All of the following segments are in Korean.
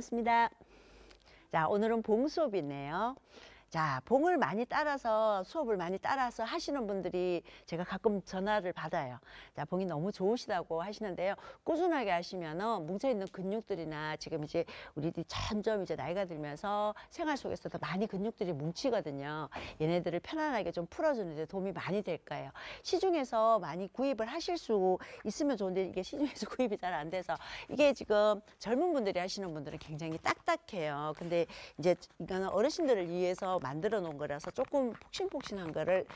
반갑습니다. 자, 오늘은 봄 수업이네요. 자, 봉을 많이 따라서 수업을 많이 따라서 하시는 분들이 제가 가끔 전화를 받아요. 자, 봉이 너무 좋으시다고 하시는데요. 꾸준하게 하시면은 뭉쳐있는 근육들이나 지금 이제 우리들이 점점 이제 나이가 들면서 생활 속에서 더 많이 근육들이 뭉치거든요. 얘네들을 편안하게 좀 풀어주는데 도움이 많이 될까요 시중에서 많이 구입을 하실 수 있으면 좋은데 이게 시중에서 구입이 잘 안 돼서 이게 지금 젊은 분들이 하시는 분들은 굉장히 딱딱해요. 근데 이제 이거는 어르신들을 위해서 만들어 놓은 거라서 조금 폭신폭신한 거를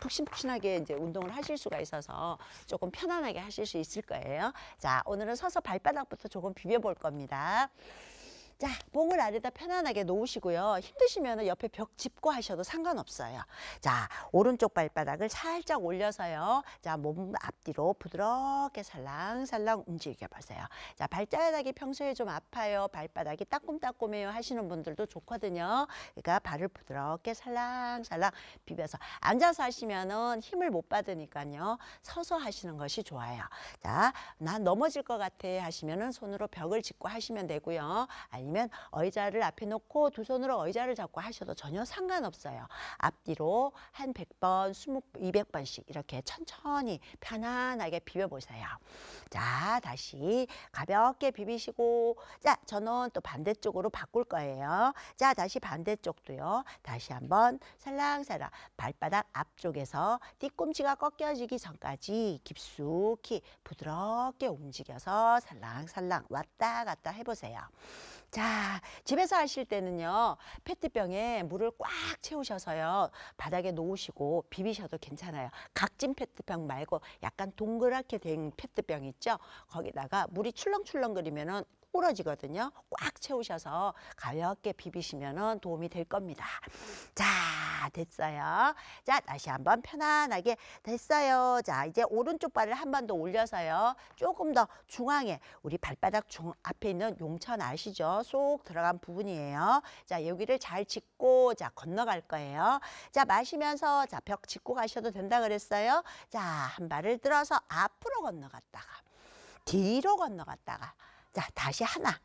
푹신푹신하게 그러니까 이제 운동을 하실 수가 있어서 조금 편안하게 하실 수 있을 거예요. 자, 오늘은 서서 발바닥부터 조금 비벼볼 겁니다. 자, 몸을 아래다 편안하게 놓으시고요. 힘드시면 옆에 벽 짚고 하셔도 상관없어요. 자, 오른쪽 발바닥을 살짝 올려서요. 자, 몸 앞뒤로 부드럽게 살랑살랑 움직여보세요. 자, 발자락이 평소에 좀 아파요. 발바닥이 따끔따끔해요 하시는 분들도 좋거든요. 그러니까 발을 부드럽게 살랑살랑 비벼서 앉아서 하시면은 힘을 못 받으니까요. 서서 하시는 것이 좋아요. 자, 난 넘어질 것 같아 하시면은 손으로 벽을 짚고 하시면 되고요. 아니 아니면 의자를 앞에 놓고 두 손으로 의자를 잡고 하셔도 전혀 상관없어요. 앞뒤로 한 100번, 20, 200번씩 이렇게 천천히 편안하게 비벼보세요. 자, 다시 가볍게 비비시고 자, 저는 또 반대쪽으로 바꿀 거예요. 자, 다시 반대쪽도요. 다시 한번 살랑살랑 발바닥 앞쪽에서 뒤꿈치가 꺾여지기 전까지 깊숙이 부드럽게 움직여서 살랑살랑 왔다 갔다 해보세요. 자, 집에서 하실 때는요. 페트병에 물을 꽉 채우셔서요. 바닥에 놓으시고 비비셔도 괜찮아요. 각진 페트병 말고 약간 동그랗게 된 페트병 있죠? 거기다가 물이 출렁출렁 거리면은 탁부러지거든요. 꽉 채우셔서 가볍게 비비시면 도움이 될 겁니다. 자, 됐어요. 자, 다시 한번 편안하게 됐어요. 자, 이제 오른쪽 발을 한 번 더 올려서요. 조금 더 중앙에 우리 발바닥 중 앞에 있는 용천 아시죠? 쏙 들어간 부분이에요. 자, 여기를 잘 짚고 자, 건너갈 거예요. 자, 마시면서 자, 벽 짚고 가셔도 된다 그랬어요. 자, 한 발을 들어서 앞으로 건너갔다가 뒤로 건너갔다가 자, 다시 하나.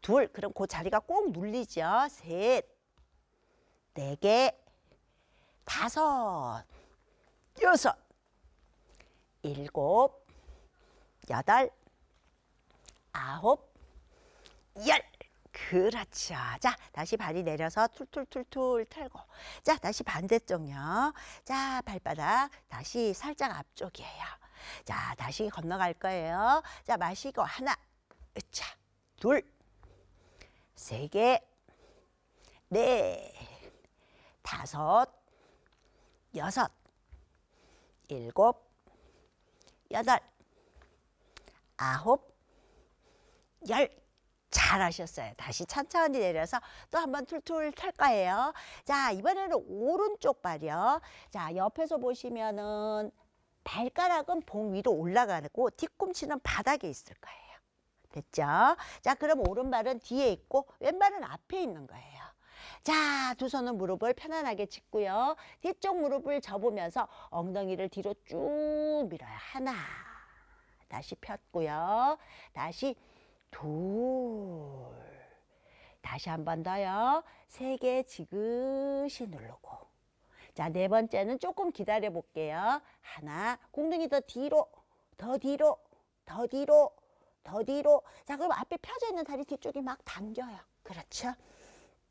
둘. 그럼 그 자리가 꼭 눌리죠. 셋. 네 개. 다섯. 여섯. 일곱. 여덟. 아홉. 열. 그렇죠. 자, 다시 발이 내려서 툴툴툴툴 털고. 자, 다시 반대쪽요. 자, 발바닥 다시 살짝 앞쪽이에요. 자, 다시 건너갈 거예요. 자, 마시고 하나, 자, 둘, 세 개, 네, 다섯, 여섯, 일곱, 여덟, 아홉, 열. 잘하셨어요. 다시 천천히 내려서 또 한번 툴툴 털 거예요. 자, 이번에는 오른쪽 발이요. 자, 옆에서 보시면은 발가락은 봉 위로 올라가고 뒤꿈치는 바닥에 있을 거예요. 됐죠? 자, 그럼 오른발은 뒤에 있고 왼발은 앞에 있는 거예요. 자, 두 손은 무릎을 편안하게 짚고요. 뒤쪽 무릎을 접으면서 엉덩이를 뒤로 쭉 밀어요. 하나, 다시 폈고요. 다시 둘, 다시 한 번 더요. 세 개 지그시 누르고 자, 네 번째는 조금 기다려 볼게요. 하나, 공둥이 더 뒤로, 더 뒤로, 더 뒤로, 더 뒤로. 자, 그럼 앞에 펴져 있는 다리 뒤쪽이 막 당겨요. 그렇죠?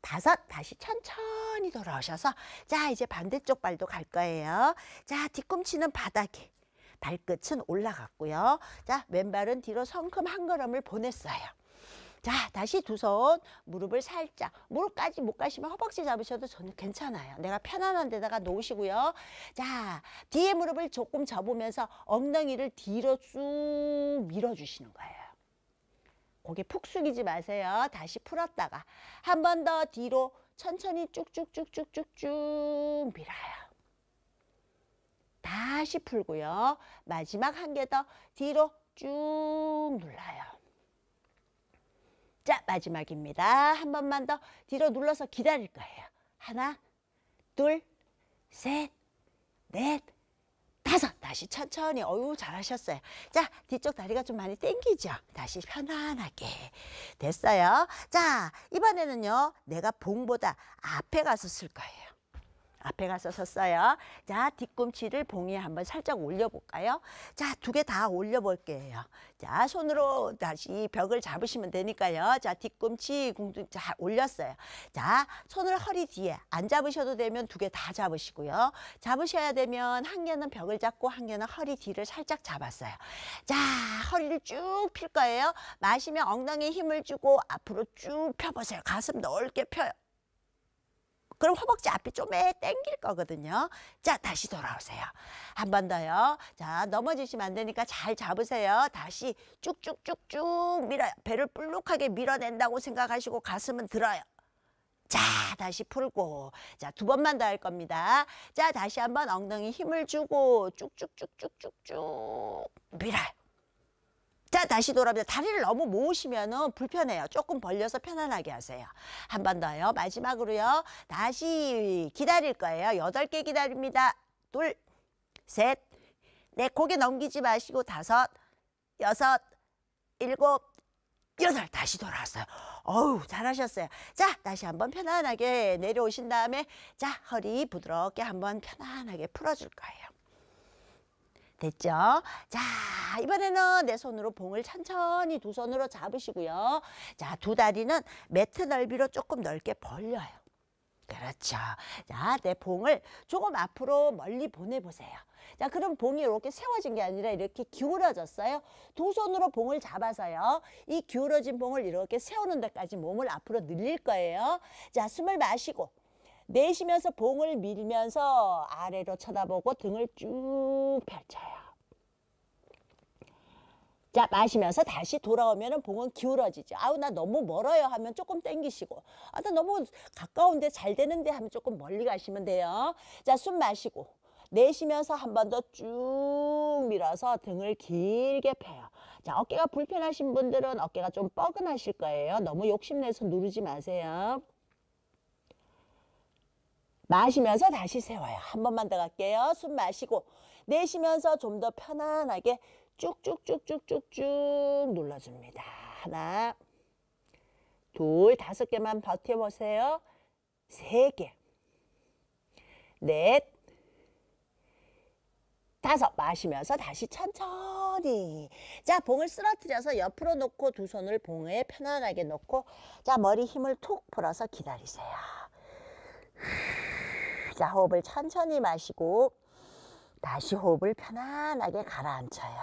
다섯, 다시 천천히 돌아오셔서 자, 이제 반대쪽 발도 갈 거예요. 자, 뒤꿈치는 바닥에, 발끝은 올라갔고요. 자, 왼발은 뒤로 성큼 한 걸음을 보냈어요. 자, 다시 두 손 무릎을 살짝, 무릎까지 못 가시면 허벅지 잡으셔도 저는 괜찮아요. 내가 편안한 데다가 놓으시고요. 자, 뒤에 무릎을 조금 접으면서 엉덩이를 뒤로 쭉 밀어주시는 거예요. 고개 푹 숙이지 마세요. 다시 풀었다가 한 번 더 뒤로 천천히 쭉쭉쭉쭉쭉쭉 밀어요. 다시 풀고요. 마지막 한 개 더 뒤로 쭉 눌러요. 자, 마지막입니다. 한 번만 더 뒤로 눌러서 기다릴 거예요. 하나, 둘, 셋, 넷, 다섯. 다시 천천히. 어유 잘하셨어요. 자, 뒤쪽 다리가 좀 많이 땡기죠? 다시 편안하게. 됐어요. 자, 이번에는요. 내가 봉보다 앞에 가서 쓸 거예요. 앞에 가서 섰어요. 자, 뒤꿈치를 봉에 한번 살짝 올려볼까요? 자, 두 개 다 올려볼게요. 자, 손으로 다시 벽을 잡으시면 되니까요. 자, 뒤꿈치 공중 잘 올렸어요. 자, 손을 허리 뒤에 안 잡으셔도 되면 두 개 다 잡으시고요. 잡으셔야 되면 한 개는 벽을 잡고 한 개는 허리 뒤를 살짝 잡았어요. 자, 허리를 쭉 필 거예요. 마시면 엉덩이에 힘을 주고 앞으로 쭉 펴보세요. 가슴 넓게 펴요. 그럼 허벅지 앞이 좀에 땡길 거거든요. 자, 다시 돌아오세요. 한 번 더요. 자, 넘어지시면 안 되니까 잘 잡으세요. 다시 쭉쭉쭉쭉 밀어요. 배를 불룩하게 밀어낸다고 생각하시고 가슴은 들어요. 자, 다시 풀고. 자, 두 번만 더 할 겁니다. 자, 다시 한 번 엉덩이 힘을 주고 쭉쭉쭉쭉쭉쭉 밀어요. 자 다시 돌아옵니다. 다리를 너무 모으시면 은 불편해요. 조금 벌려서 편안하게 하세요. 한 번 더요. 마지막으로요. 다시 기다릴 거예요. 여덟 개 기다립니다. 둘, 셋, 넷 네, 고개 넘기지 마시고 다섯, 여섯, 일곱, 여덟 다시 돌아왔어요. 어우 잘하셨어요. 자 다시 한 번 편안하게 내려오신 다음에 자 허리 부드럽게 한 번 편안하게 풀어줄 거예요. 됐죠? 자, 이번에는 내 손으로 봉을 천천히 두 손으로 잡으시고요. 자, 두 다리는 매트 넓이로 조금 넓게 벌려요. 그렇죠. 자, 내 봉을 조금 앞으로 멀리 보내보세요. 자, 그럼 봉이 이렇게 세워진 게 아니라 이렇게 기울어졌어요. 두 손으로 봉을 잡아서요. 이 기울어진 봉을 이렇게 세우는 데까지 몸을 앞으로 늘릴 거예요. 자, 숨을 마시고 내쉬면서 봉을 밀면서 아래로 쳐다보고 등을 쭉 펼쳐요. 자 마시면서 다시 돌아오면 봉은 기울어지죠. 아우 나 너무 멀어요 하면 조금 땡기시고 아나 너무 가까운데 잘 되는데 하면 조금 멀리 가시면 돼요. 자숨 마시고 내쉬면서 한 번 더 쭉 밀어서 등을 길게 펴요. 자 어깨가 불편하신 분들은 어깨가 좀 뻐근하실 거예요. 너무 욕심내서 누르지 마세요. 마시면서 다시 세워요. 한 번만 더 갈게요. 숨 마시고 내쉬면서 좀 더 편안하게 쭉쭉쭉쭉쭉 눌러줍니다. 하나, 둘, 다섯 개만 버텨보세요. 세 개, 넷, 다섯 마시면서 다시 천천히 자 봉을 쓰러뜨려서 옆으로 놓고 두 손을 봉에 편안하게 놓고 자 머리 힘을 툭 풀어서 기다리세요. 자, 호흡을 천천히 마시고 다시 호흡을 편안하게 가라앉혀요.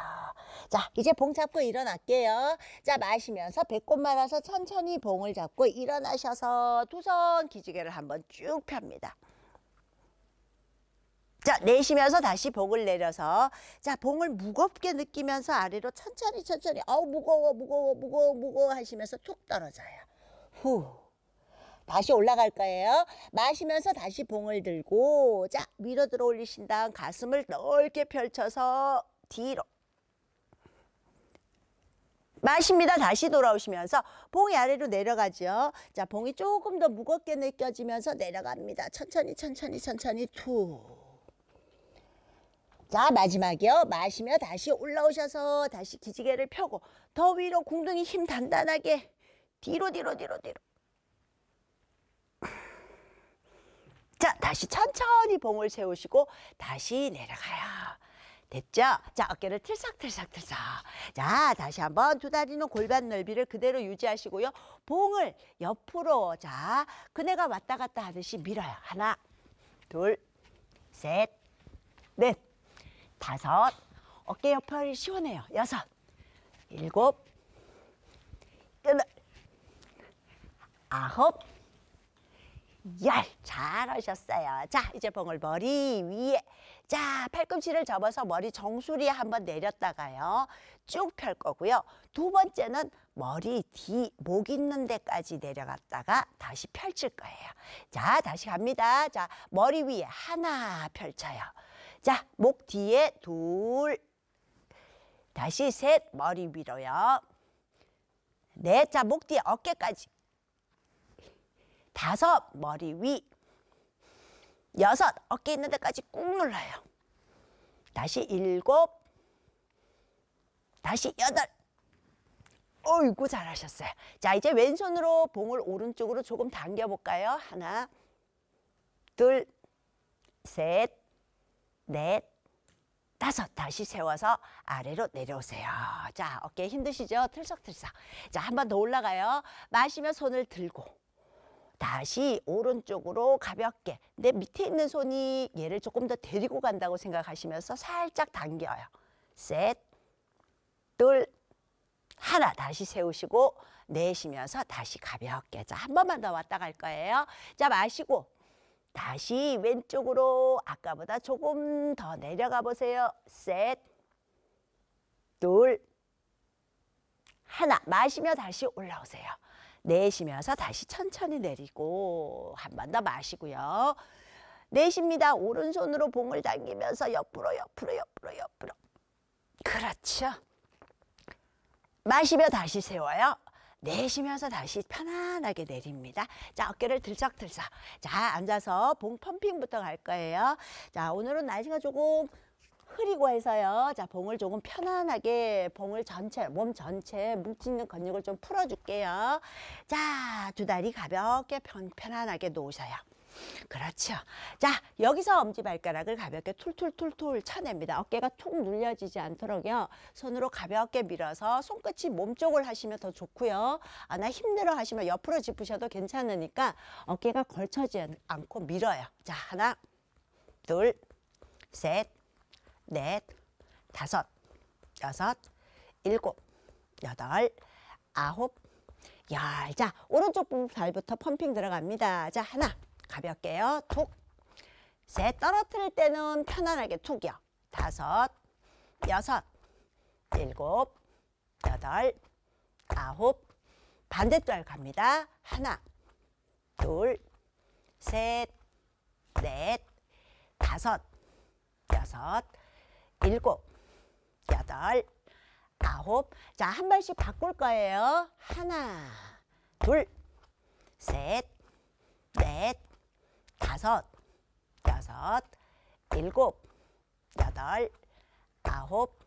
자, 이제 봉 잡고 일어날게요. 자, 마시면서 배꼽 말아서 천천히 봉을 잡고 일어나셔서 두 손 기지개를 한번 쭉 펴니다. 자, 내쉬면서 다시 봉을 내려서 자, 봉을 무겁게 느끼면서 아래로 천천히 천천히 어우 무거워 무거워 무거워 무거워 하시면서 툭 떨어져요. 후. 다시 올라갈 거예요. 마시면서 다시 봉을 들고 자 위로 들어 올리신 다음 가슴을 넓게 펼쳐서 뒤로 마십니다. 다시 돌아오시면서 봉이 아래로 내려가죠. 자, 봉이 조금 더 무겁게 느껴지면서 내려갑니다. 천천히 천천히 천천히 투. 자, 마지막이요. 마시며 다시 올라오셔서 다시 기지개를 펴고 더 위로 궁둥이 힘 단단하게 뒤로 뒤로 뒤로 뒤로. 자, 다시 천천히 봉을 세우시고 다시 내려가요. 됐죠? 자, 어깨를 틀썩틀썩틀썩. 자, 다시 한번 두 다리는 골반 넓이를 그대로 유지하시고요. 봉을 옆으로 자, 그네가 왔다 갔다 하듯이 밀어요. 하나, 둘, 셋, 넷, 다섯. 어깨 옆을 시원해요. 여섯, 일곱, 여덟, 아홉, 열! 잘하셨어요. 자, 이제 봉을 머리 위에. 자, 팔꿈치를 접어서 머리 정수리에 한번 내렸다가요. 쭉 펼 거고요. 두 번째는 머리 뒤, 목 있는 데까지 내려갔다가 다시 펼칠 거예요. 자, 다시 갑니다. 자, 머리 위에 하나 펼쳐요. 자, 목 뒤에 둘. 다시 셋, 머리 위로요. 넷, 네, 자, 목 뒤에 어깨까지. 다섯, 머리 위. 여섯, 어깨 있는 데까지 꾹 눌러요. 다시 일곱, 다시 여덟. 어이구 잘하셨어요. 자 이제 왼손으로 봉을 오른쪽으로 조금 당겨볼까요? 하나, 둘, 셋, 넷, 다섯 다시 세워서 아래로 내려오세요. 자 어깨 힘드시죠? 틀썩틀썩. 자한 번 더 올라가요. 마시면 손을 들고 다시 오른쪽으로 가볍게 내 밑에 있는 손이 얘를 조금 더 데리고 간다고 생각하시면서 살짝 당겨요. 셋, 둘, 하나 다시 세우시고 내쉬면서 다시 가볍게 자한 번만 더 왔다 갈 거예요. 자 마시고 다시 왼쪽으로 아까보다 조금 더 내려가 보세요. 셋, 둘, 하나 마시며 다시 올라오세요. 내쉬면서 다시 천천히 내리고 한 번 더 마시고요. 내쉽니다. 오른손으로 봉을 당기면서 옆으로 옆으로 옆으로 옆으로. 그렇죠. 마시며 다시 세워요. 내쉬면서 다시 편안하게 내립니다. 자, 어깨를 들썩들썩. 자, 앉아서 봉 펌핑부터 갈 거예요. 자, 오늘은 날씨가 조금 흐리고 해서요. 자, 봉을 조금 편안하게 봉을 전체, 몸 전체에 묵있는 근육을 좀 풀어줄게요. 자, 두 다리 가볍게 편, 편안하게 놓으셔요. 그렇죠. 자, 여기서 엄지발가락을 가볍게 툴툴툴툴 쳐냅니다. 어깨가 툭 눌려지지 않도록요. 손으로 가볍게 밀어서 손끝이 몸쪽을 하시면 더 좋고요. 아, 나 힘들어 하시면 옆으로 짚으셔도 괜찮으니까 어깨가 걸쳐지 않고 밀어요. 자, 하나, 둘, 셋, 넷, 다섯, 여섯, 일곱, 여덟, 아홉, 열. 자, 오른쪽 발부터 펌핑 들어갑니다. 자, 하나, 가볍게요. 톡. 셋, 떨어뜨릴 때는 편안하게 톡이요. 다섯, 여섯, 일곱, 여덟, 아홉, 반대쪽 갑니다. 하나, 둘, 셋, 넷, 다섯, 여섯, 일곱, 여덟, 아홉. 자, 한 발씩 바꿀 거예요. 하나, 둘, 셋, 넷, 다섯, 여섯, 일곱, 여덟, 아홉,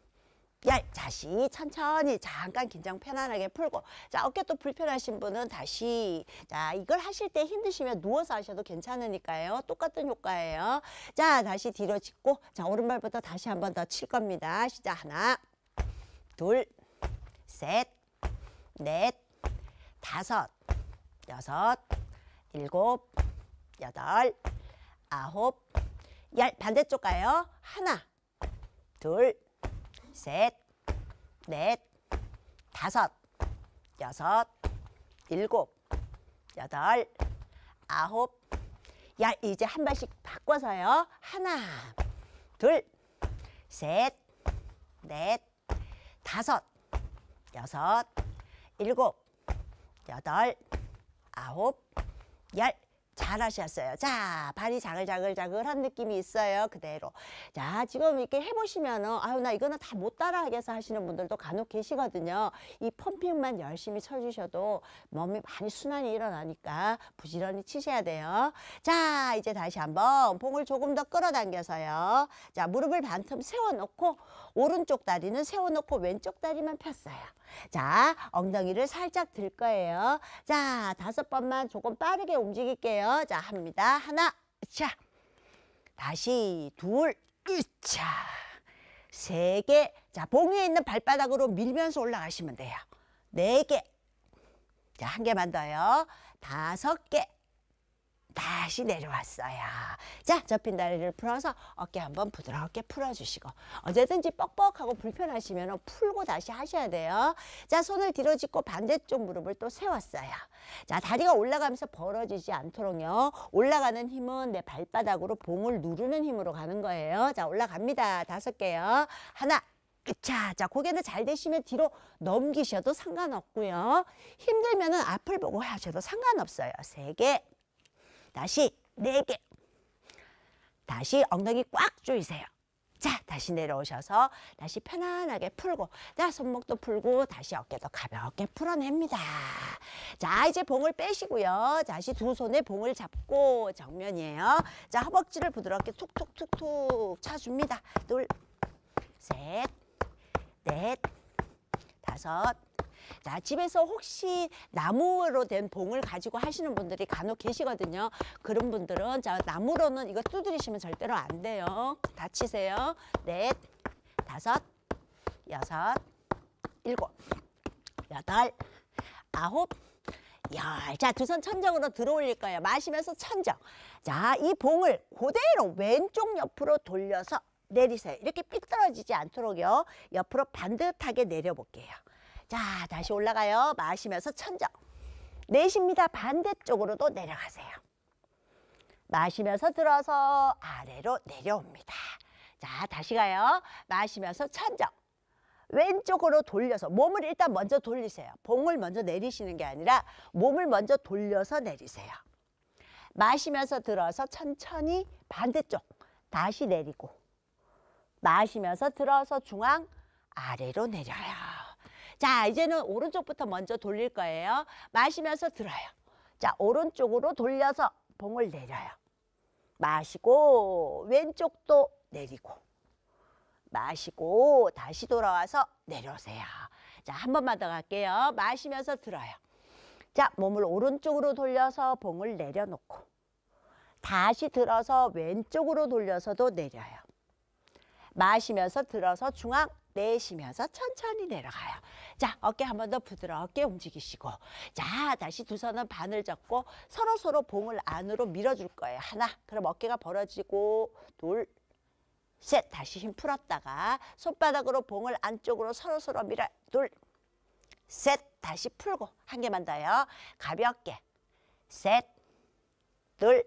얄 다시 천천히 잠깐 긴장 편안하게 풀고 자 어깨 또 불편하신 분은 다시 자 이걸 하실 때 힘드시면 누워서 하셔도 괜찮으니까요 똑같은 효과예요 자 다시 뒤로 짚고 자 오른발부터 다시 한 번 더 칠 겁니다 시작 하나 둘 셋 넷 다섯 여섯 일곱 여덟 아홉 열 반대쪽 가요 하나 둘 셋, 넷, 다섯, 여섯, 일곱, 여덟, 아홉, 열. 이제 한 발씩 바꿔서요. 하나, 둘, 셋, 넷, 다섯, 여섯, 일곱, 여덟, 아홉, 열. 잘 하셨어요. 자, 발이 자글자글자글한 느낌이 있어요. 그대로. 자, 지금 이렇게 해보시면은, 아유, 나 이거는 다 못 따라하겠어 하시는 분들도 간혹 계시거든요. 이 펌핑만 열심히 쳐주셔도 몸이 많이 순환이 일어나니까 부지런히 치셔야 돼요. 자, 이제 다시 한번 봉을 조금 더 끌어당겨서요. 자, 무릎을 반틈 세워놓고, 오른쪽 다리는 세워놓고, 왼쪽 다리만 폈어요. 자, 엉덩이를 살짝 들 거예요. 자, 다섯 번만 조금 빠르게 움직일게요. 볼게요 자, 합니다. 하나, 자. 다시 둘, 으차. 세 개. 자, 봉 위에 있는 발바닥으로 밀면서 올라가시면 돼요. 네 개. 자, 한 개만 더요. 다섯 개. 다시 내려왔어요. 자, 접힌 다리를 풀어서 어깨 한번 부드럽게 풀어주시고 어제든지 뻑뻑하고 불편하시면 풀고 다시 하셔야 돼요. 자, 손을 뒤로 짚고 반대쪽 무릎을 또 세웠어요. 자, 다리가 올라가면서 벌어지지 않도록요. 올라가는 힘은 내 발바닥으로 봉을 누르는 힘으로 가는 거예요. 자, 올라갑니다. 다섯 개요. 하나, 자, 자, 고개는 잘 되시면 뒤로 넘기셔도 상관없고요. 힘들면 은 앞을 보고 하셔도 상관없어요. 세 개, 다시 네 개. 다시 엉덩이 꽉 조이세요. 자, 다시 내려오셔서 다시 편안하게 풀고 자, 손목도 풀고 다시 어깨도 가볍게 풀어냅니다. 자, 이제 봉을 빼시고요. 다시 두 손에 봉을 잡고 정면이에요. 자, 허벅지를 부드럽게 툭툭툭툭 쳐줍니다 둘, 셋, 넷, 다섯, 자, 집에서 혹시 나무로 된 봉을 가지고 하시는 분들이 간혹 계시거든요. 그런 분들은 자, 나무로는 이거 두드리시면 절대로 안 돼요. 다치세요. 넷, 다섯, 여섯, 일곱, 여덟, 아홉, 자, 두 손 천정으로 들어 올릴 거예요. 마시면서 천정. 자, 이 봉을 그대로 왼쪽 옆으로 돌려서 내리세요. 이렇게 삐뚤어지지 않도록요. 옆으로 반듯하게 내려볼게요. 자, 다시 올라가요. 마시면서 천정. 내쉽니다. 반대쪽으로또 내려가세요. 마시면서 들어서 아래로 내려옵니다. 자, 다시 가요. 마시면서 천정. 왼쪽으로 돌려서 몸을 일단 먼저 돌리세요. 봉을 먼저 내리시는 게 아니라 몸을 먼저 돌려서 내리세요. 마시면서 들어서 천천히 반대쪽 다시 내리고 마시면서 들어서 중앙 아래로 내려요. 자 이제는 오른쪽부터 먼저 돌릴 거예요. 마시면서 들어요. 자 오른쪽으로 돌려서 봉을 내려요. 마시고 왼쪽도 내리고 마시고 다시 돌아와서 내려오세요. 자, 한 번만 더 갈게요. 마시면서 들어요. 자, 몸을 오른쪽으로 돌려서 봉을 내려놓고 다시 들어서 왼쪽으로 돌려서도 내려요. 마시면서 들어서 중앙 내쉬면서 천천히 내려가요. 자, 어깨 한 번 더 부드럽게 움직이시고 자, 다시 두 손은 반을 잡고 서로서로 봉을 안으로 밀어줄 거예요. 하나, 그럼 어깨가 벌어지고 둘, 셋, 다시 힘 풀었다가 손바닥으로 봉을 안쪽으로서로 서로 밀어 둘, 셋, 다시 풀고 한 개만 더요. 가볍게 셋, 둘,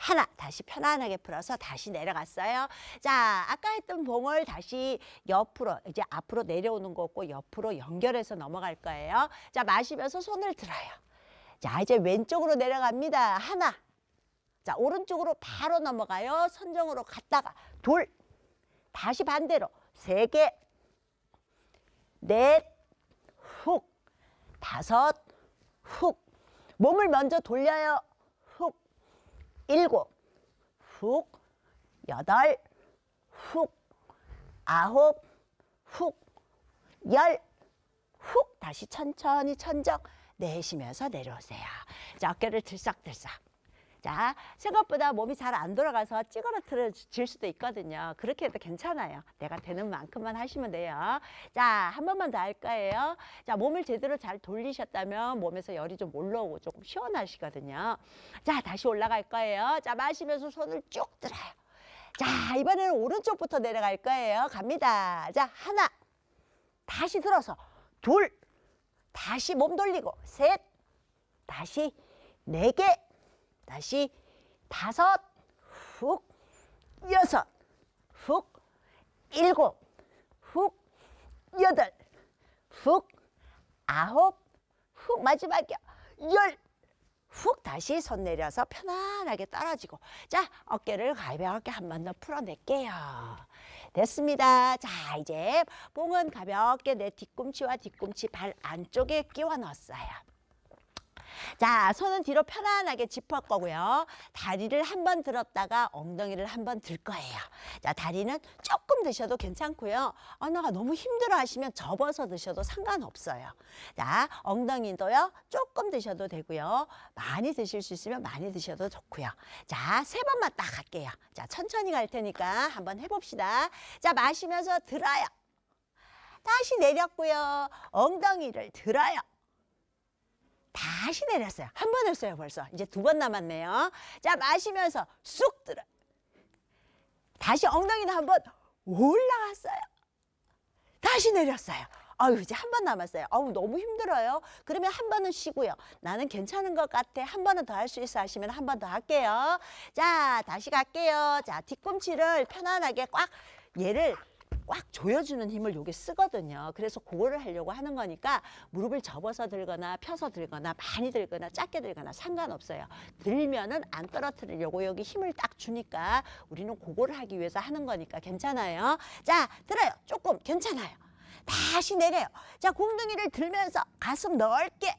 하나 다시 편안하게 풀어서 다시 내려갔어요. 자 아까 했던 봉을 다시 옆으로 이제 앞으로 내려오는 거고 옆으로 연결해서 넘어갈 거예요. 자 마시면서 손을 들어요. 자 이제 왼쪽으로 내려갑니다. 하나 자 오른쪽으로 바로 넘어가요. 선정으로 갔다가 돌 다시 반대로 세개넷훅 다섯 훅 몸을 먼저 돌려요. 일곱, 훅, 여덟, 훅, 아홉, 훅, 열, 훅 다시 천천히 천적 내쉬면서 내려오세요. 자, 어깨를 들썩들썩. 자, 생각보다 몸이 잘 안 돌아가서 찌그러트질 수도 있거든요. 그렇게 해도 괜찮아요. 내가 되는 만큼만 하시면 돼요. 자, 한 번만 더 할 거예요. 자, 몸을 제대로 잘 돌리셨다면 몸에서 열이 좀 올라오고 조금 시원하시거든요. 자, 다시 올라갈 거예요. 자, 마시면서 손을 쭉 들어요. 자, 이번에는 오른쪽부터 내려갈 거예요. 갑니다. 자, 하나. 다시 들어서. 둘. 다시 몸 돌리고. 셋. 다시 네 개. 다시 다섯, 훅, 여섯, 훅, 일곱, 훅, 여덟, 훅, 아홉, 훅, 마지막에 열, 훅 다시 손 내려서 편안하게 떨어지고 자 어깨를 가볍게 한 번 더 풀어낼게요 됐습니다 자 이제 뽕은 가볍게 내 뒤꿈치와 뒤꿈치 발 안쪽에 끼워 넣었어요 자, 손은 뒤로 편안하게 짚을 거고요. 다리를 한 번 들었다가 엉덩이를 한 번 들 거예요. 자, 다리는 조금 드셔도 괜찮고요. 언어가 너무 힘들어 하시면 접어서 드셔도 상관없어요. 자, 엉덩이도요. 조금 드셔도 되고요. 많이 드실 수 있으면 많이 드셔도 좋고요. 자, 세 번만 딱 할게요. 자, 천천히 갈 테니까 한번 해봅시다. 자, 마시면서 들어요. 다시 내렸고요. 엉덩이를 들어요. 다시 내렸어요. 한 번 했어요 벌써. 이제 두 번 남았네요. 자 마시면서 쑥 들어. 다시 엉덩이도 한 번 올라갔어요. 다시 내렸어요. 아유 이제 한 번 남았어요. 아우 너무 힘들어요. 그러면 한 번은 쉬고요. 나는 괜찮은 것 같아. 한 번은 더 할 수 있어 하시면 한 번 더 할게요. 자 다시 갈게요. 자 뒤꿈치를 편안하게 꽉 얘를 꽉 조여주는 힘을 요게 쓰거든요. 그래서 그거를 하려고 하는 거니까 무릎을 접어서 들거나 펴서 들거나 많이 들거나 작게 들거나 상관없어요. 들면은 안 떨어뜨리려고 여기 힘을 딱 주니까 우리는 그거를 하기 위해서 하는 거니까 괜찮아요. 자, 들어요. 조금 괜찮아요. 다시 내려요. 자, 공둥이를 들면서 가슴 넓게.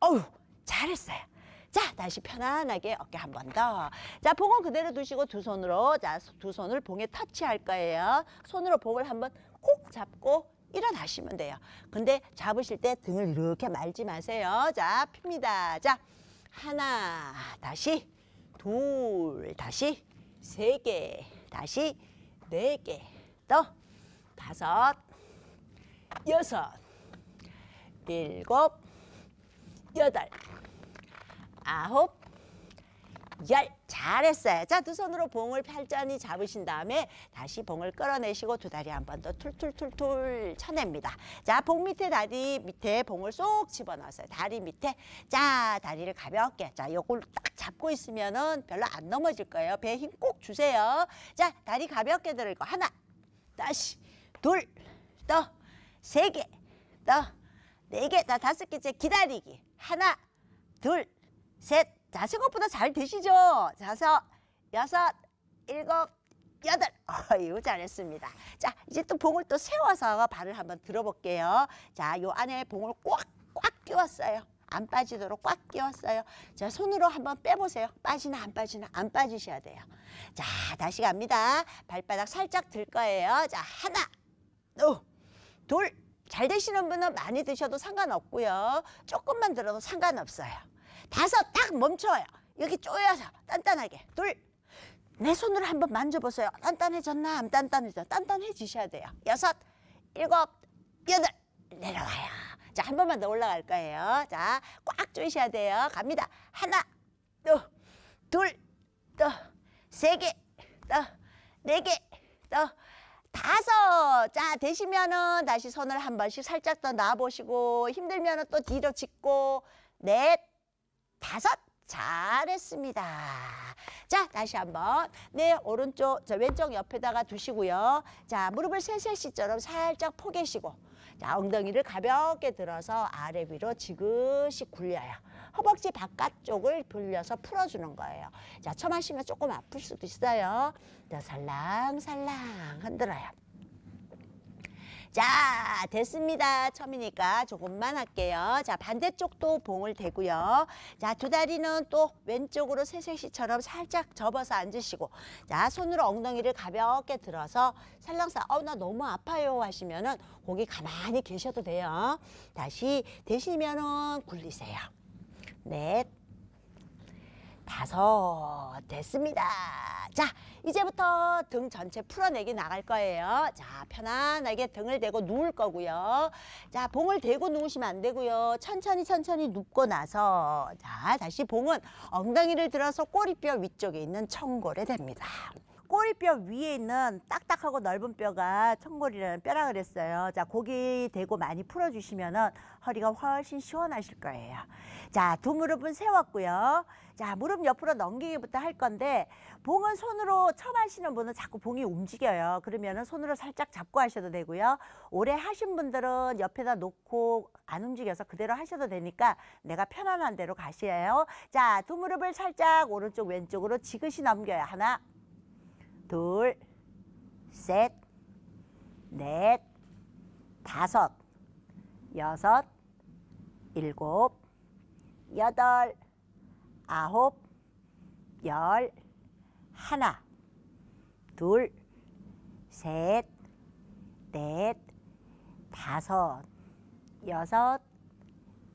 어우, 잘했어요. 자, 다시 편안하게 어깨 한 번 더. 자, 봉은 그대로 두시고 두 손으로 자, 두 손을 봉에 터치할 거예요. 손으로 봉을 한 번 콕 잡고 일어나시면 돼요. 근데 잡으실 때 등을 이렇게 말지 마세요. 자, 핍니다. 자, 하나, 다시, 둘, 다시, 세 개, 다시, 네 개, 또, 다섯, 여섯, 일곱, 여덟, 아홉, 열. 잘했어요. 자, 두 손으로 봉을 팔자히 잡으신 다음에 다시 봉을 끌어내시고 두 다리 한 번 더 툴툴툴툴 쳐냅니다. 자, 봉 밑에 다리 밑에 봉을 쏙 집어넣었어요. 다리 밑에. 자, 다리를 가볍게. 자, 요걸 딱 잡고 있으면은 별로 안 넘어질 거예요. 배에 힘 꼭 주세요. 자, 다리 가볍게 들고 하나, 다시, 둘, 더, 세 개, 더, 네 개, 다섯 개째 기다리기. 하나, 둘, 셋. 자, 생각보다 잘 되시죠? 자섯 여섯, 일곱, 여덟. 어유 잘했습니다. 자, 이제 또 봉을 또 세워서 발을 한번 들어볼게요. 자, 요 안에 봉을 꽉, 꽉 끼웠어요. 안 빠지도록 꽉 끼웠어요. 자, 손으로 한번 빼보세요. 빠지나 안 빠지나 안 빠지셔야 돼요. 자, 다시 갑니다. 발바닥 살짝 들 거예요. 자, 하나, 오, 둘. 잘 되시는 분은 많이 드셔도 상관없고요. 조금만 들어도 상관없어요. 다섯 딱 멈춰요. 여기 쪼여서 단단하게 둘. 내손으로 한번 만져보세요. 단단해졌나? 안 단단해졌나? 단단해지셔야 돼요. 여섯, 일곱, 여덟 내려가요 자, 한 번만 더 올라갈 거예요. 자, 꽉 조이셔야 돼요. 갑니다. 하나, 또, 둘, 또, 세 개, 또, 네 개, 또, 다섯. 자, 되시면은 다시 손을 한 번씩 살짝 더 놔보시고, 힘들면은 또 뒤로 짚고, 넷, 다섯. 잘했습니다. 자, 다시 한번. 네, 오른쪽, 저 왼쪽 옆에다가 두시고요. 자, 무릎을 세세시처럼 살짝 포개시고. 자, 엉덩이를 가볍게 들어서 아래 위로 지그시 굴려요. 허벅지 바깥쪽을 돌려서 풀어주는 거예요. 자, 처음 하시면 조금 아플 수도 있어요. 자, 살랑살랑 흔들어요. 자, 됐습니다. 처음이니까 조금만 할게요. 자, 반대쪽도 봉을 대고요. 자, 두 다리는 또 왼쪽으로 새색시처럼 살짝 접어서 앉으시고 자, 손으로 엉덩이를 가볍게 들어서 살랑살 어, 나 너무 아파요 하시면은 거기 가만히 계셔도 돼요. 다시 되시면은 굴리세요. 넷. 다섯 됐습니다. 자 이제부터 등 전체 풀어내기 나갈 거예요. 자 편안하게 등을 대고 누울 거고요. 자 봉을 대고 누우시면 안 되고요. 천천히 천천히 눕고 나서 자 다시 봉은 엉덩이를 들어서 꼬리뼈 위쪽에 있는 청골에 댑니다 꼬리뼈 위에 있는 딱딱하고 넓은 뼈가 청골이라는 뼈라 그랬어요. 자, 고기 대고 많이 풀어주시면 은 허리가 훨씬 시원하실 거예요. 자, 두 무릎은 세웠고요. 자, 무릎 옆으로 넘기기부터 할 건데 봉은 손으로 처음 하시는 분은 자꾸 봉이 움직여요. 그러면 은 손으로 살짝 잡고 하셔도 되고요. 오래 하신 분들은 옆에다 놓고 안 움직여서 그대로 하셔도 되니까 내가 편안한 대로 가시요 자, 두 무릎을 살짝 오른쪽 왼쪽으로 지그시 넘겨요. 하나, 둘, 셋, 넷, 다섯, 여섯, 일곱, 여덟, 아홉, 열, 하나, 둘, 셋, 넷, 다섯, 여섯,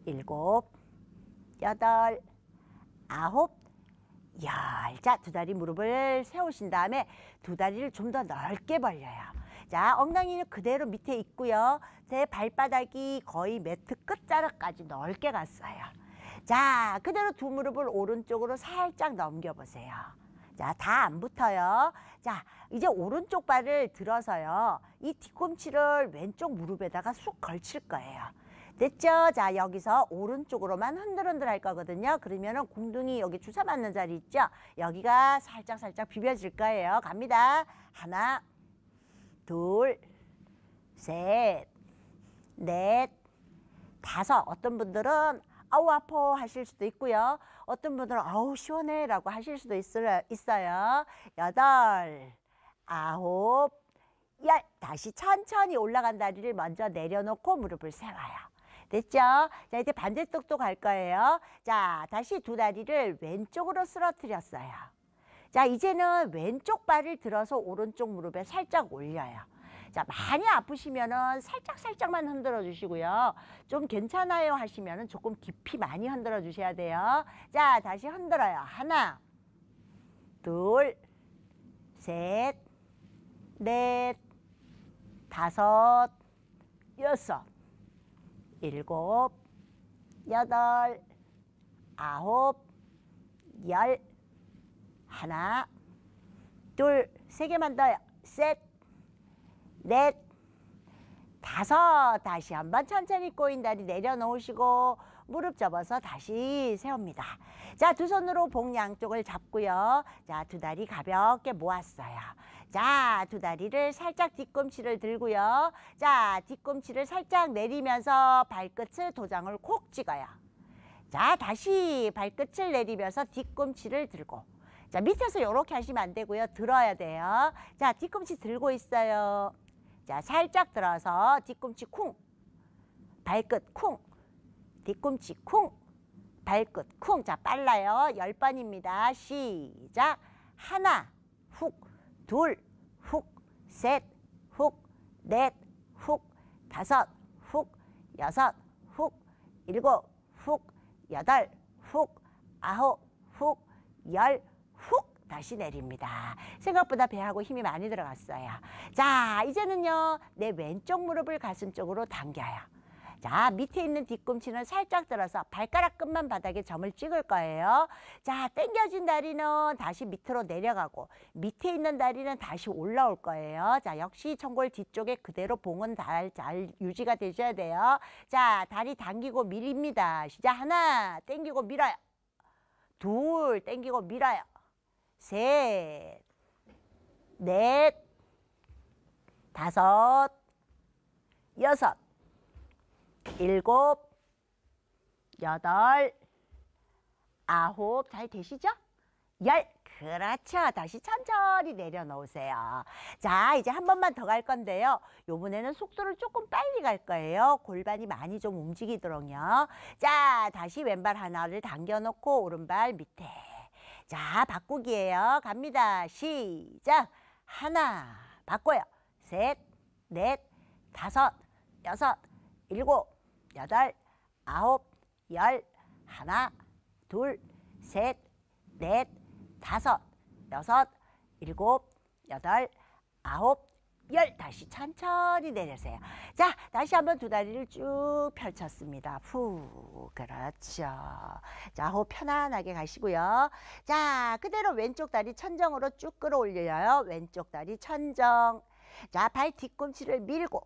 일곱, 여덟, 아홉, 열자 두 다리 무릎을 세우신 다음에 두 다리를 좀 더 넓게 벌려요. 자 엉덩이는 그대로 밑에 있고요. 제 발바닥이 거의 매트 끝자락까지 넓게 갔어요. 자 그대로 두 무릎을 오른쪽으로 살짝 넘겨보세요. 자다 안 붙어요. 자 이제 오른쪽 발을 들어서요. 이 뒤꿈치를 왼쪽 무릎에다가 쑥 걸칠 거예요. 됐죠? 자, 여기서 오른쪽으로만 흔들흔들 할 거거든요. 그러면은 공둥이 여기 주사 맞는 자리 있죠? 여기가 살짝살짝 살짝 비벼질 거예요. 갑니다. 하나, 둘, 셋, 넷, 다섯. 어떤 분들은 아우 아퍼 하실 수도 있고요. 어떤 분들은 아우 시원해 라고 하실 수도 있어요. 여덟, 아홉, 열. 다시 천천히 올라간 다리를 먼저 내려놓고 무릎을 세워요. 됐죠? 자, 이제 반대쪽도 갈 거예요. 자, 다시 두 다리를 왼쪽으로 쓰러뜨렸어요. 자, 이제는 왼쪽 발을 들어서 오른쪽 무릎에 살짝 올려요. 자, 많이 아프시면은 살짝 살짝만 흔들어 주시고요. 좀 괜찮아요 하시면은 조금 깊이 많이 흔들어 주셔야 돼요. 자, 다시 흔들어요. 하나, 둘, 셋, 넷, 다섯, 여섯. 일곱, 여덟, 아홉, 열, 하나, 둘, 세 개만 더요. 셋, 넷, 다섯. 다시 한 번 천천히 꼬인 다리 내려놓으시고 무릎 접어서 다시 세웁니다. 자, 두 손으로 복 양쪽을 잡고요. 자, 두 다리 가볍게 모았어요. 자, 두 다리를 살짝 뒤꿈치를 들고요. 자, 뒤꿈치를 살짝 내리면서 발끝을 도장을 콕 찍어요. 자, 다시 발끝을 내리면서 뒤꿈치를 들고 자, 밑에서 이렇게 하시면 안 되고요. 들어야 돼요. 자, 뒤꿈치 들고 있어요. 자, 살짝 들어서 뒤꿈치 쿵, 발끝 쿵. 뒤꿈치 쿵, 발끝 쿵. 자, 빨라요. 열 번입니다. 시작. 하나, 훅, 둘, 훅, 셋, 훅, 넷, 훅, 다섯, 훅, 여섯, 훅, 일곱, 훅, 여덟, 훅, 아홉, 훅, 열, 훅. 다시 내립니다. 생각보다 배하고 힘이 많이 들어갔어요. 자, 이제는요. 내 왼쪽 무릎을 가슴 쪽으로 당겨요. 자, 밑에 있는 뒤꿈치는 살짝 들어서 발가락 끝만 바닥에 점을 찍을 거예요. 자, 당겨진 다리는 다시 밑으로 내려가고 밑에 있는 다리는 다시 올라올 거예요. 자, 역시 천골 뒤쪽에 그대로 봉은 잘, 잘 유지가 되셔야 돼요. 자, 다리 당기고 밀입니다 시작. 하나, 당기고 밀어요. 둘, 당기고 밀어요. 셋, 넷, 다섯, 여섯, 일곱, 여덟, 아홉 잘 되시죠? 열 그렇죠. 다시 천천히 내려놓으세요. 자, 이제 한 번만 더 갈 건데요. 요번에는 속도를 조금 빨리 갈 거예요. 골반이 많이 좀 움직이도록요. 자, 다시 왼발 하나를 당겨놓고 오른발 밑에. 자, 바꾸기예요. 갑니다. 시작. 하나, 바꿔요. 셋, 넷, 다섯, 여섯, 일곱, 여덟, 아홉, 열, 하나, 둘, 셋, 넷, 다섯, 여섯, 일곱, 여덟, 아홉, 열 다시 천천히 내려세요. 자, 다시 한번 두 다리를 쭉 펼쳤습니다. 후, 그렇죠. 자, 호 편안하게 가시고요. 자, 그대로 왼쪽 다리 천정으로 쭉 끌어올려요. 왼쪽 다리 천정. 자, 발 뒤꿈치를 밀고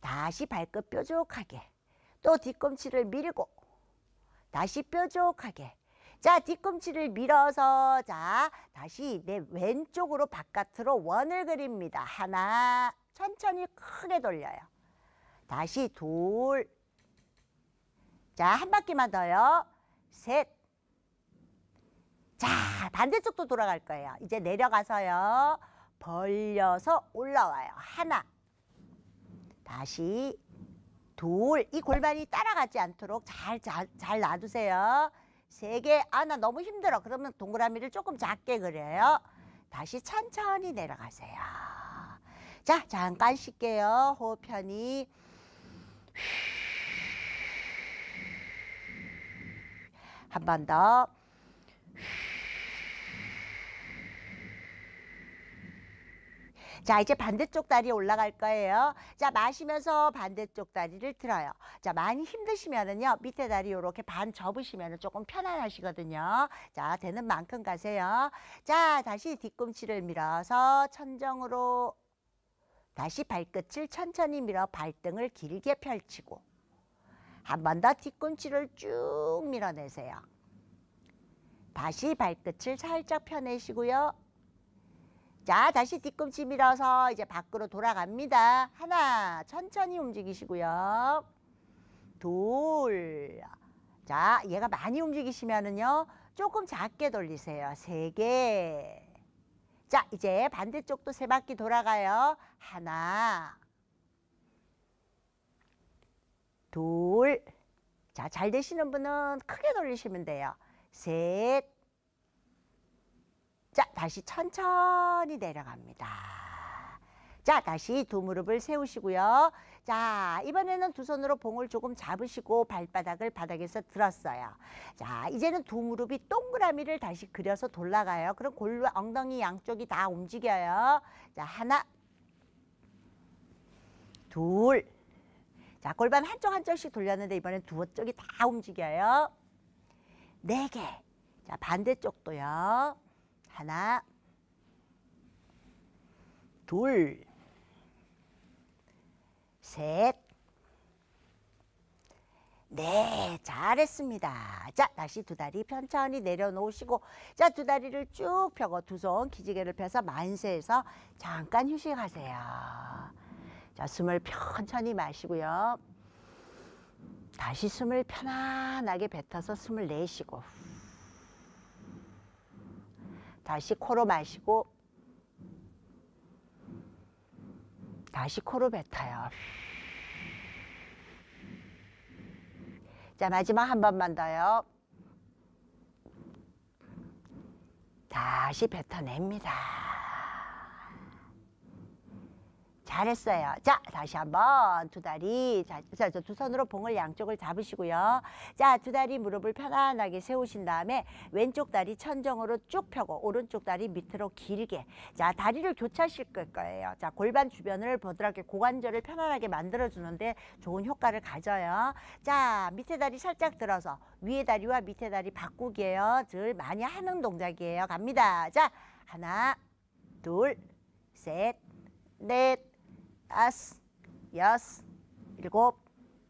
다시 발끝 뾰족하게. 또 뒤꿈치를 밀고 다시 뾰족하게 자 뒤꿈치를 밀어서 자 다시 내 왼쪽으로 바깥으로 원을 그립니다. 하나 천천히 크게 돌려요. 다시 둘. 자, 한 바퀴만 더요. 셋. 자, 반대쪽도 돌아갈 거예요. 이제 내려가서요. 벌려서 올라와요. 하나. 다시 돌, 이 골반이 따라가지 않도록 잘, 잘, 잘 놔두세요. 세 개, 아, 나 너무 힘들어. 그러면 동그라미를 조금 작게 그려요. 다시 천천히 내려가세요. 자, 잠깐 쉴게요. 호흡 편히. 한 번 더. 자, 이제 반대쪽 다리 올라갈 거예요. 자, 마시면서 반대쪽 다리를 들어요. 자, 많이 힘드시면은요, 밑에 다리 요렇게 반접으시면 조금 편안하시거든요. 자, 되는 만큼 가세요. 자, 다시 뒤꿈치를 밀어서 천정으로 다시 발끝을 천천히 밀어 발등을 길게 펼치고 한 번 더 뒤꿈치를 쭉 밀어내세요. 다시 발끝을 살짝 펴내시고요. 자, 다시 뒤꿈치 밀어서 이제 밖으로 돌아갑니다. 하나, 천천히 움직이시고요. 둘. 자, 얘가 많이 움직이시면은요. 조금 작게 돌리세요. 세 개. 자, 이제 반대쪽도 세 바퀴 돌아가요. 하나. 둘. 자, 잘 되시는 분은 크게 돌리시면 돼요. 셋. 자, 다시 천천히 내려갑니다. 자, 다시 두 무릎을 세우시고요. 자, 이번에는 두 손으로 봉을 조금 잡으시고 발바닥을 바닥에서 들었어요. 자, 이제는 두 무릎이 동그라미를 다시 그려서 돌아가요. 그럼 골로 엉덩이 양쪽이 다 움직여요. 자, 하나, 둘. 자, 골반 한쪽 한쪽씩 돌렸는데 이번엔 두 쪽이 다 움직여요. 네 개. 자, 반대쪽도요. 하나, 둘, 셋, 네, 잘했습니다. 자, 다시 두 다리 편천히 내려놓으시고 자, 두 다리를 쭉 펴고 두 손 기지개를 펴서 만세에서 잠깐 휴식하세요. 자, 숨을 편천히 마시고요. 다시 숨을 편안하게 뱉어서 숨을 내쉬고 다시 코로 마시고 다시 코로 뱉어요. 자, 마지막 한 번만 더요. 다시 뱉어냅니다. 잘했어요. 자, 다시 한번 두 다리, 자, 자, 두 손으로 봉을 양쪽을 잡으시고요. 자, 두 다리 무릎을 편안하게 세우신 다음에 왼쪽 다리 천정으로 쭉 펴고 오른쪽 다리 밑으로 길게. 자, 다리를 교차하실 거예요. 자, 골반 주변을 보드랗게 고관절을 편안하게 만들어주는데 좋은 효과를 가져요. 자, 밑에 다리 살짝 들어서 위에 다리와 밑에 다리 바꾸기예요. 늘 많이 하는 동작이에요. 갑니다. 자, 하나, 둘, 셋, 넷, 다섯, 여섯, 일곱,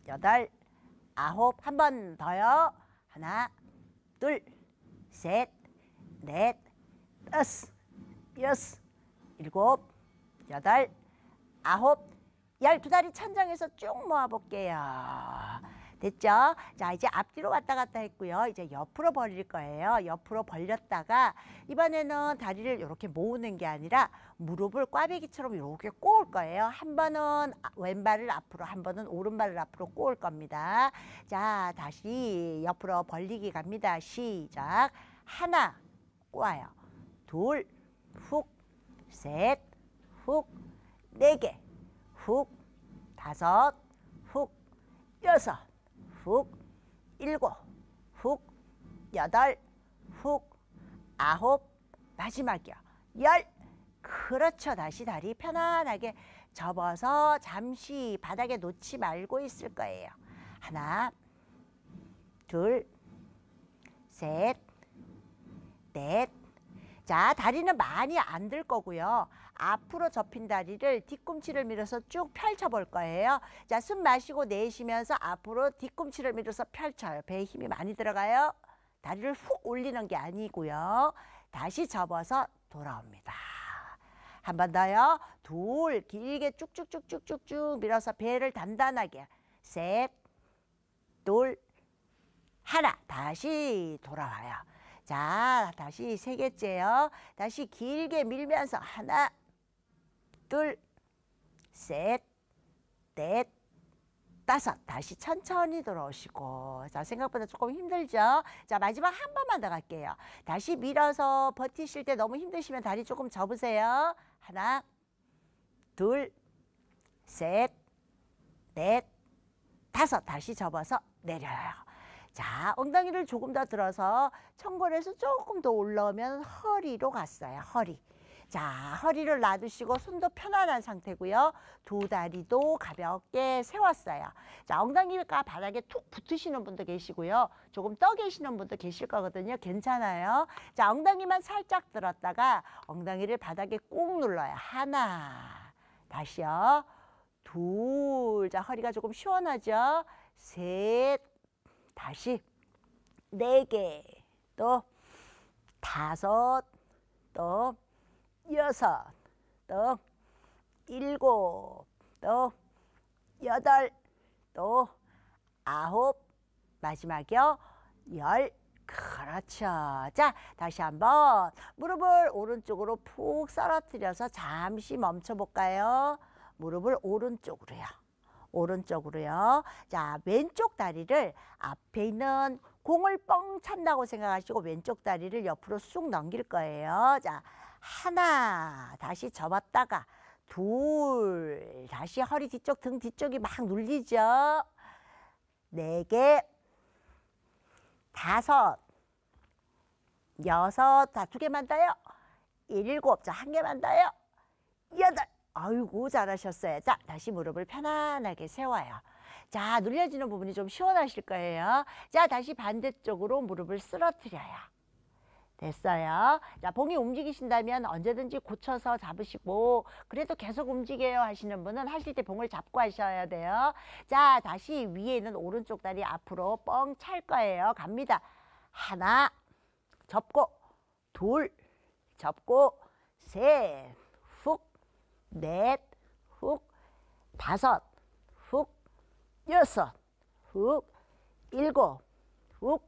여덟, 아홉. 한 번 더요. 하나, 둘, 셋, 넷, 다섯, 여섯, 일곱, 여덟, 아홉, 열 두 다리 천장에서 쭉 모아볼게요. 됐죠? 자, 이제 앞뒤로 왔다 갔다 했고요. 이제 옆으로 벌릴 거예요. 옆으로 벌렸다가 이번에는 다리를 이렇게 모으는 게 아니라 무릎을 꽈배기처럼 이렇게 꼬을 거예요. 한 번은 아, 왼발을 앞으로, 한 번은 오른발을 앞으로 꼬을 겁니다. 자, 다시 옆으로 벌리기 갑니다. 시작. 하나, 꼬아요. 둘, 훅, 셋, 훅, 네 개, 훅, 다섯, 훅, 여섯, 훅 일곱 훅 여덟 훅 아홉 마지막이요 열 그렇죠 다시 다리 편안하게 접어서 잠시 바닥에 놓지 말고 있을 거예요 하나 둘셋넷자 다리는 많이 안 들 거고요 앞으로 접힌 다리를 뒤꿈치를 밀어서 쭉 펼쳐볼 거예요. 자, 숨 마시고 내쉬면서 앞으로 뒤꿈치를 밀어서 펼쳐요. 배에 힘이 많이 들어가요. 다리를 훅 올리는 게 아니고요. 다시 접어서 돌아옵니다. 한 번 더요. 둘, 길게 쭉쭉쭉쭉쭉쭉 밀어서 배를 단단하게. 셋, 둘, 하나. 다시 돌아와요. 자, 다시 세 개째요. 다시 길게 밀면서 하나, 둘, 셋, 넷, 다섯. 다시 천천히 들어오시고. 자, 생각보다 조금 힘들죠? 자, 마지막 한 번만 더 갈게요. 다시 밀어서 버티실 때 너무 힘드시면 다리 조금 접으세요. 하나, 둘, 셋, 넷, 다섯. 다시 접어서 내려요. 자, 엉덩이를 조금 더 들어서 청골에서 조금 더 올라오면 허리로 갔어요. 허리. 자, 허리를 놔두시고 손도 편안한 상태고요. 두 다리도 가볍게 세웠어요. 자, 엉덩이가 바닥에 툭 붙으시는 분도 계시고요. 조금 떠 계시는 분도 계실 거거든요. 괜찮아요. 자, 엉덩이만 살짝 들었다가 엉덩이를 바닥에 꾹 눌러요. 하나, 다시요. 둘, 자, 허리가 조금 시원하죠? 셋, 다시. 네 개, 또 다섯, 또 여섯, 또 일곱, 또 여덟, 또 아홉, 마지막이요. 열. 그렇죠. 자, 다시 한번 무릎을 오른쪽으로 푹 썰어뜨려서 잠시 멈춰볼까요? 무릎을 오른쪽으로요. 오른쪽으로요. 자, 왼쪽 다리를 앞에 있는 공을 뻥 찬다고 생각하시고 왼쪽 다리를 옆으로 쑥 넘길 거예요. 자, 하나 다시 접었다가 둘 다시 허리 뒤쪽 등 뒤쪽이 막 눌리죠. 네개 다섯 여섯 다 두 개만 더요. 일곱 자한 개만 더요. 여덟 아이고 잘하셨어요. 자 다시 무릎을 편안하게 세워요. 자 눌려지는 부분이 좀 시원하실 거예요. 자 다시 반대쪽으로 무릎을 쓰러뜨려요. 됐어요. 자, 봉이 움직이신다면 언제든지 고쳐서 잡으시고 그래도 계속 움직여요 하시는 분은 하실 때 봉을 잡고 하셔야 돼요. 자, 다시 위에 있는 오른쪽 다리 앞으로 뻥 찰 거예요. 갑니다. 하나, 접고, 둘, 접고, 셋, 훅, 넷, 훅, 다섯, 훅, 여섯, 훅, 일곱, 훅,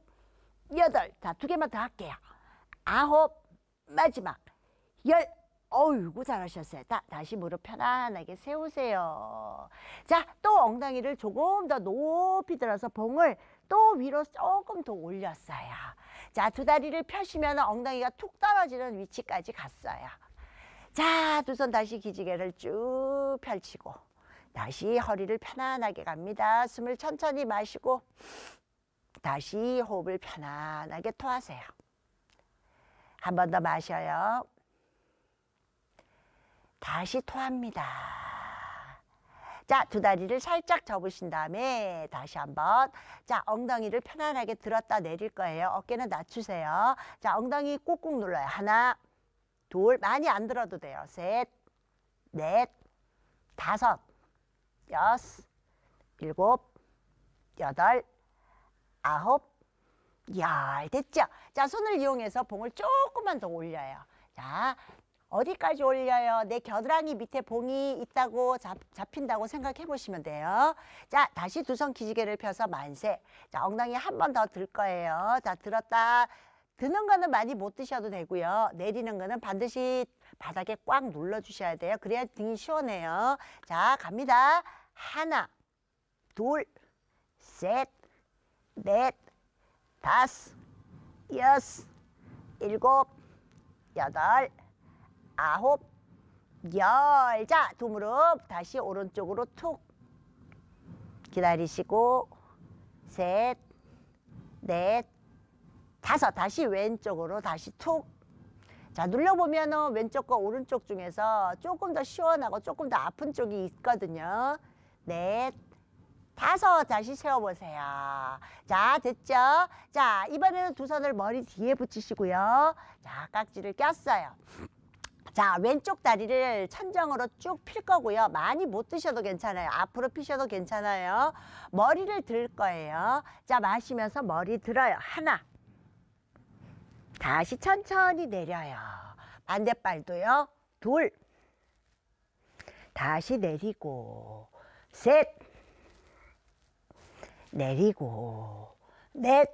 여덟. 자, 두 개만 더 할게요. 아홉 마지막 열 어이구 잘하셨어요. 다, 다시 무릎 편안하게 세우세요. 자, 또 엉덩이를 조금 더 높이 들어서 봉을 또 위로 조금 더 올렸어요. 자, 두 다리를 펴시면 엉덩이가 툭 떨어지는 위치까지 갔어요. 자, 두 손 다시 기지개를 쭉 펼치고 다시 허리를 편안하게 갑니다. 숨을 천천히 마시고 다시 호흡을 편안하게 토하세요. 한번더 마셔요. 다시 토합니다. 자, 두 다리를 살짝 접으신 다음에 다시 한번 자, 엉덩이를 편안하게 들었다 내릴 거예요. 어깨는 낮추세요. 자, 엉덩이 꾹꾹 눌러요. 하나, 둘, 많이 안 들어도 돼요. 셋, 넷, 다섯, 여섯, 일곱, 여덟, 아홉, 야 됐죠? 자 손을 이용해서 봉을 조금만 더 올려요. 자 어디까지 올려요? 내 겨드랑이 밑에 봉이 있다고 잡, 잡힌다고 생각해 보시면 돼요. 자, 다시 두 손 기지개를 펴서 만세. 자, 엉덩이 한 번 더 들 거예요. 자, 들었다. 드는 거는 많이 못 드셔도 되고요. 내리는 거는 반드시 바닥에 꽉 눌러 주셔야 돼요. 그래야 등이 시원해요. 자, 갑니다. 하나, 둘, 셋, 넷, 다섯, 여섯, 일곱, 여덟, 아홉, 열. 자, 두 무릎 다시 오른쪽으로 툭 기다리시고 셋, 넷, 다섯. 다시 왼쪽으로 다시 툭. 자, 눌러보면 왼쪽과 오른쪽 중에서 조금 더 시원하고 조금 더 아픈 쪽이 있거든요. 넷, 봐서 다시 세워보세요. 자, 됐죠? 자, 이번에는 두 손을 머리 뒤에 붙이시고요. 자, 깍지를 꼈어요. 자, 왼쪽 다리를 천장으로 쭉 필 거고요. 많이 못 드셔도 괜찮아요. 앞으로 피셔도 괜찮아요. 머리를 들 거예요. 자, 마시면서 머리 들어요. 하나. 다시 천천히 내려요. 반대발도요. 둘. 다시 내리고. 셋. 내리고 넷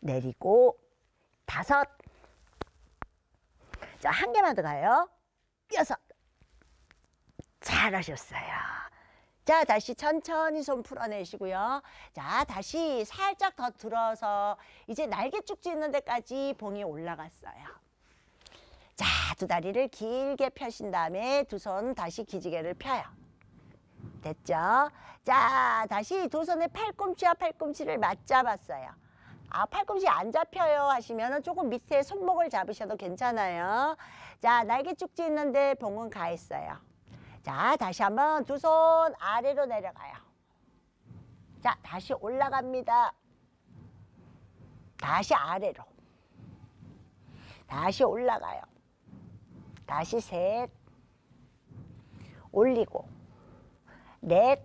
내리고 다섯 자, 한 개만 더 가요. 여섯 잘하셨어요. 자, 다시 천천히 손 풀어내시고요. 자, 다시 살짝 더 들어서 이제 날개 쭉지 있는 데까지 봉이 올라갔어요. 자, 두 다리를 길게 펴신 다음에 두 손 다시 기지개를 펴요. 됐죠? 자, 다시 두손에 팔꿈치와 팔꿈치를 맞잡았어요. 아, 팔꿈치 안 잡혀요 하시면 조금 밑에 손목을 잡으셔도 괜찮아요. 자, 날개 축지 있는데 봉은 가 있어요. 자, 다시 한번 두 손 아래로 내려가요. 자, 다시 올라갑니다. 다시 아래로. 다시 올라가요. 다시 셋. 올리고 넷.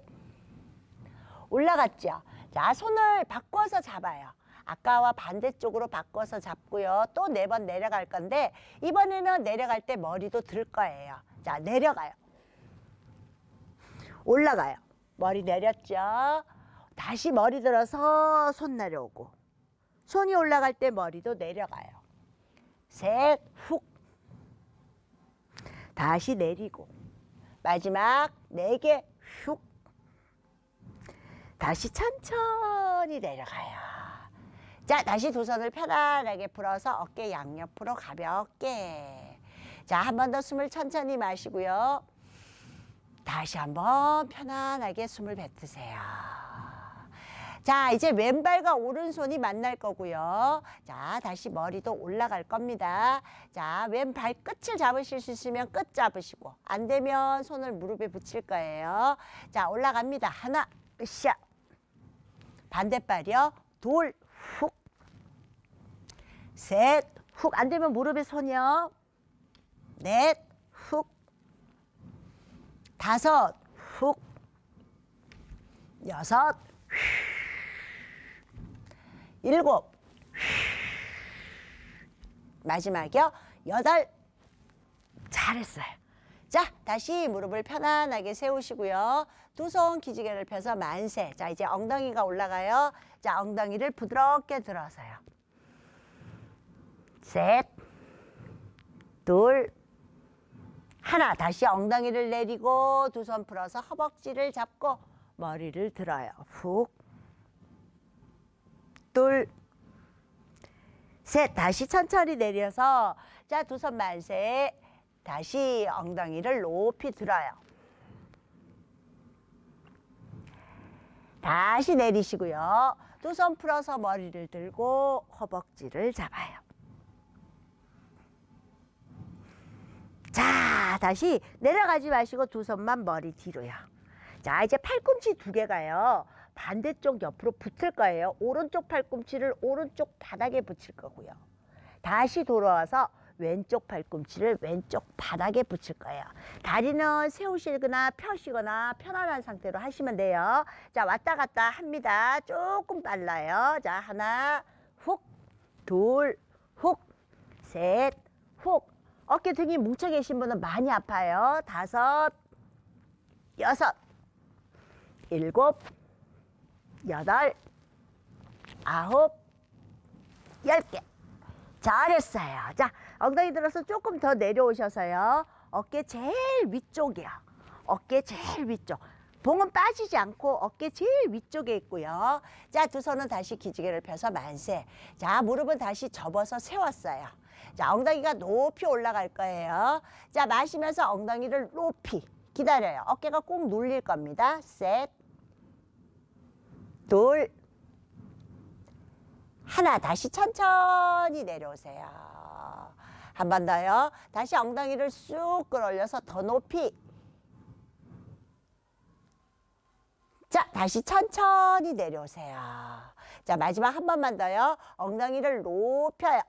올라갔죠? 자, 손을 바꿔서 잡아요. 아까와 반대쪽으로 바꿔서 잡고요. 또 네 번 내려갈 건데 이번에는 내려갈 때 머리도 들 거예요. 자, 내려가요. 올라가요. 머리 내렸죠? 다시 머리 들어서 손 내려오고 손이 올라갈 때 머리도 내려가요. 셋, 훅. 다시 내리고 마지막 네개 슉 다시 천천히 내려가요 자 다시 두 손을 편안하게 풀어서 어깨 양옆으로 가볍게 자한 번 더 숨을 천천히 마시고요 다시 한번 편안하게 숨을 뱉으세요 자, 이제 왼발과 오른손이 만날 거고요. 자, 다시 머리도 올라갈 겁니다. 자, 왼발 끝을 잡으실 수 있으면 끝 잡으시고 안 되면 손을 무릎에 붙일 거예요. 자, 올라갑니다. 하나, 으쌰. 반대발이요. 돌, 훅. 셋, 훅. 안 되면 무릎에 손이요. 넷, 훅. 다섯, 훅. 여섯, 휙. 일곱 마지막이요 여덟 잘했어요 자 다시 무릎을 편안하게 세우시고요 두 손 기지개를 펴서 만세 자 이제 엉덩이가 올라가요 자 엉덩이를 부드럽게 들어서요 셋 둘 하나 다시 엉덩이를 내리고 두 손 풀어서 허벅지를 잡고 머리를 들어요 훅 둘, 셋. 다시 천천히 내려서 자, 두손 만세. 다시 엉덩이를 높이 들어요. 다시 내리시고요. 두 손 풀어서 머리를 들고 허벅지를 잡아요. 자, 다시 내려가지 마시고 두 손만 머리 뒤로요. 자, 이제 팔꿈치 두 개가요. 반대쪽 옆으로 붙을 거예요. 오른쪽 팔꿈치를 오른쪽 바닥에 붙일 거고요. 다시 돌아와서 왼쪽 팔꿈치를 왼쪽 바닥에 붙일 거예요. 다리는 세우시거나 펴시거나 편안한 상태로 하시면 돼요. 자, 왔다 갔다 합니다. 조금 빨라요. 자, 하나, 훅, 둘, 훅, 셋, 훅. 어깨 등이 뭉쳐 계신 분은 많이 아파요. 다섯, 여섯, 일곱, 여덟, 아홉, 열 개. 잘했어요. 자, 엉덩이 들어서 조금 더 내려오셔서요. 어깨 제일 위쪽이요. 어깨 제일 위쪽. 봉은 빠지지 않고 어깨 제일 위쪽에 있고요. 자, 두 손은 다시 기지개를 펴서 만세. 자, 무릎은 다시 접어서 세웠어요. 자, 엉덩이가 높이 올라갈 거예요. 자, 마시면서 엉덩이를 높이 기다려요. 어깨가 꼭 눌릴 겁니다. 셋, 둘 하나 다시 천천히 내려오세요 한 번 더요 다시 엉덩이를 쑥 끌어올려서 더 높이 자 다시 천천히 내려오세요 자 마지막 한 번만 더요 엉덩이를 높여요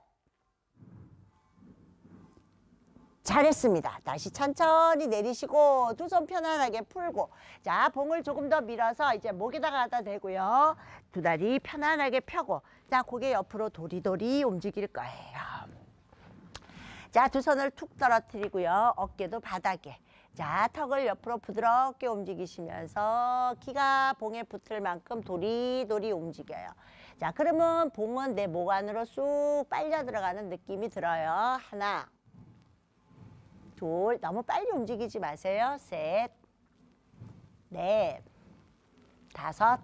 잘했습니다. 다시 천천히 내리시고 두 손 편안하게 풀고 자 봉을 조금 더 밀어서 이제 목에다가 갖다 대고요. 두 다리 편안하게 펴고 자 고개 옆으로 도리도리 움직일 거예요. 자 두 손을 툭 떨어뜨리고요. 어깨도 바닥에 자 턱을 옆으로 부드럽게 움직이시면서 키가 봉에 붙을 만큼 도리도리 움직여요. 자 그러면 봉은 내 목 안으로 쑥 빨려 들어가는 느낌이 들어요. 하나 돌 너무 빨리 움직이지 마세요. 셋, 넷, 다섯,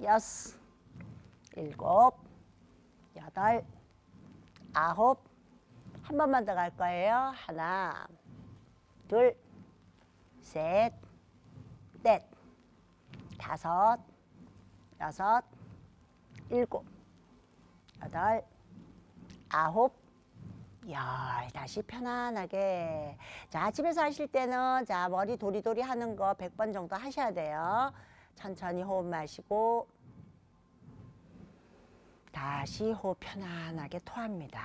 여섯, 일곱, 여덟, 아홉 한 번만 더 갈 거예요. 하나, 둘, 셋, 넷, 다섯, 여섯, 일곱, 여덟, 아홉 열 다시 편안하게 자 집에서 하실 때는 자 머리 도리도리 하는 거 백 번 정도 하셔야 돼요 천천히 호흡 마시고 다시 호흡 편안하게 토합니다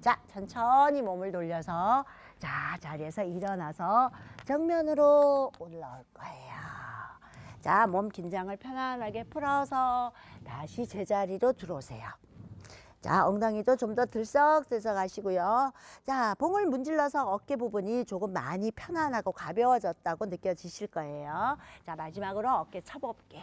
자 천천히 몸을 돌려서 자 자리에서 일어나서 정면으로 올라올 거예요 자, 몸 긴장을 편안하게 풀어서 다시 제자리로 들어오세요. 자, 엉덩이도 좀 더 들썩들썩 하시고요. 자, 봉을 문질러서 어깨 부분이 조금 많이 편안하고 가벼워졌다고 느껴지실 거예요. 자, 마지막으로 어깨 쳐볼게요.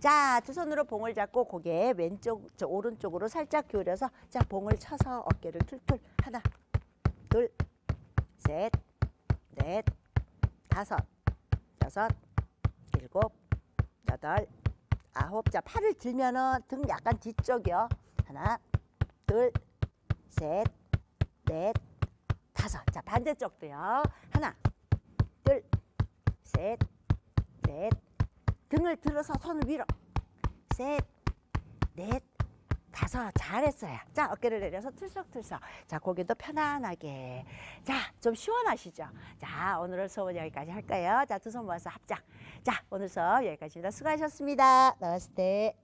자, 두 손으로 봉을 잡고 고개 왼쪽, 저 오른쪽으로 살짝 기울여서 자, 봉을 쳐서 어깨를 툴툴 하나, 둘, 셋, 넷, 다섯, 여섯, 일곱, 여덟, 아홉. 자, 팔을 들면은 등 약간 뒤쪽이요. 하나, 둘, 셋, 넷, 다섯. 자, 반대쪽도요. 하나, 둘, 셋, 넷. 등을 들어서 손을 위로. 셋, 넷, 다섯. 잘했어요. 자, 어깨를 내려서 툴썩툴썩. 자, 고개도 편안하게. 자, 좀 시원하시죠? 자, 오늘 은 수업은 여기까지 할까요? 자, 두 손 모아서 합장. 자, 오늘 수업 여기까지입니다. 수고하셨습니다. 나왔을 때.